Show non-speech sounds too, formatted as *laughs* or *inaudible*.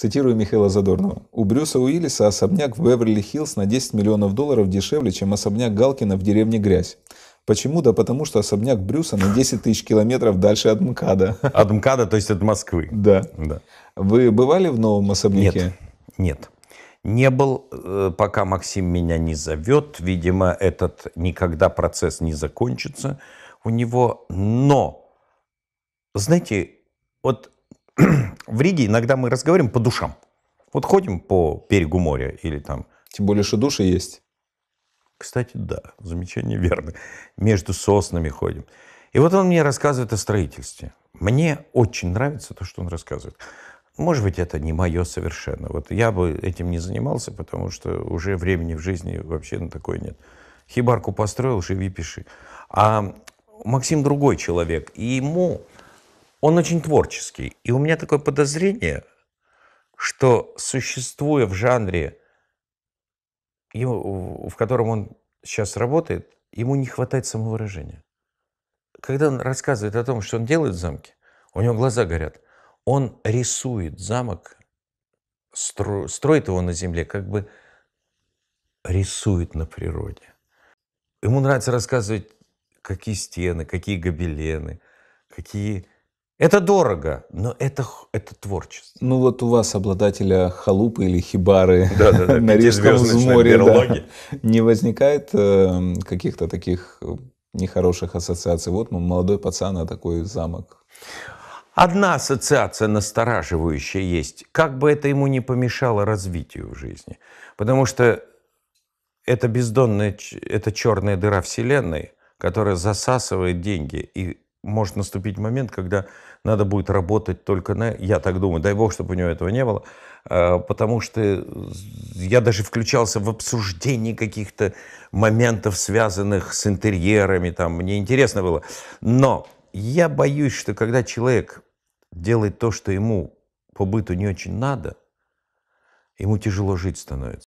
Цитирую Михаила Задорнова. «У Брюса Уиллиса особняк в Беверли-Хиллз на 10 миллионов долларов дешевле, чем особняк Галкина в деревне Грязь. Почему? Да потому что особняк Брюса на 10 тысяч километров дальше от МКАДа. От МКАДа, то есть от Москвы. Да. да. Вы бывали в новом особняке? Нет, нет. Не был, э, пока Максим меня не зовет. Видимо, этот никогда процесс не закончится у него. Но, знаете, вот в Риге иногда мы разговариваем по душам. Вот ходим по берегу моря или там... Тем более, что души есть. Кстати, да, замечание верно. Между соснами ходим. И вот он мне рассказывает о строительстве. Мне очень нравится то, что он рассказывает. Может быть, это не мое совершенно. Вот я бы этим не занимался, потому что уже времени в жизни вообще на такое нет. Хибарку построил, живи, пиши. А Максим другой человек, и ему он очень творческий. И у меня такое подозрение, что существуя в жанре, в котором он сейчас работает, ему не хватает самовыражения. Когда он рассказывает о том, что он делает в замке, у него глаза горят. Он рисует замок, стро, строит его на земле, как бы рисует на природе. Ему нравится рассказывать, какие стены, какие гобелены, какие это дорого, но это, это творчество. Ну вот у вас обладателя халупы или хибары *laughs* да, да, да, *laughs* на Рижском море да, не возникает э, каких-то таких э, нехороших ассоциаций. Вот ну, молодой пацан, а такой замок. Одна ассоциация настораживающая есть. Как бы это ему не помешало развитию в жизни. Потому что это бездонная, это черная дыра вселенной, которая засасывает деньги и может наступить момент, когда надо будет работать только на... Я так думаю, дай бог, чтобы у него этого не было. Э, потому что я даже включался в обсуждение каких-то моментов, связанных с интерьерами. Там. Мне интересно было. Но я боюсь, что когда человек делает то, что ему по быту не очень надо, ему тяжело жить становится.